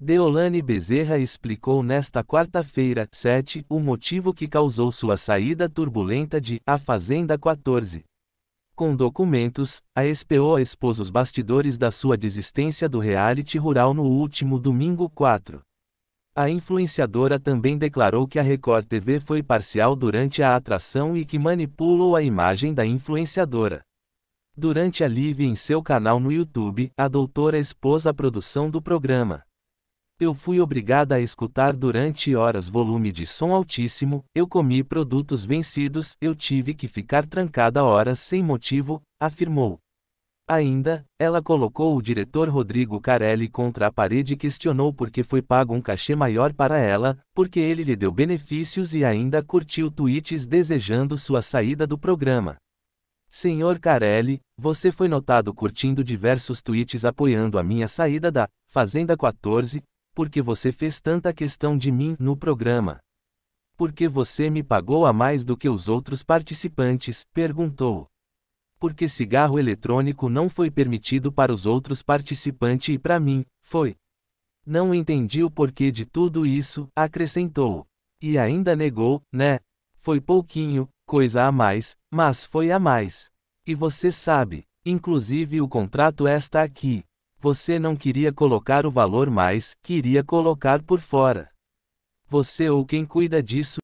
Deolane Bezerra explicou nesta quarta-feira, 7, o motivo que causou sua saída turbulenta de A Fazenda 14. Com documentos, a SPO expôs os bastidores da sua desistência do reality rural no último domingo 4. A influenciadora também declarou que a Record TV foi parcial durante a atração e que manipulou a imagem da influenciadora. Durante a live em seu canal no YouTube, a doutora expôs a produção do programa. Eu fui obrigada a escutar durante horas volume de som altíssimo, eu comi produtos vencidos, eu tive que ficar trancada horas sem motivo, afirmou. Ainda, ela colocou o diretor Rodrigo Carelli contra a parede e questionou por que foi pago um cachê maior para ela, porque ele lhe deu benefícios e ainda curtiu tweets desejando sua saída do programa. Senhor Carelli, você foi notado curtindo diversos tweets apoiando a minha saída da Fazenda 14, porque você fez tanta questão de mim no programa? Porque você me pagou a mais do que os outros participantes? perguntou. Porque cigarro eletrônico não foi permitido para os outros participantes e para mim, foi. Não entendi o porquê de tudo isso, acrescentou. E ainda negou, né? Foi pouquinho, coisa a mais, mas foi a mais. E você sabe, inclusive o contrato é está aqui. Você não queria colocar o valor mais queria colocar por fora. Você ou quem cuida disso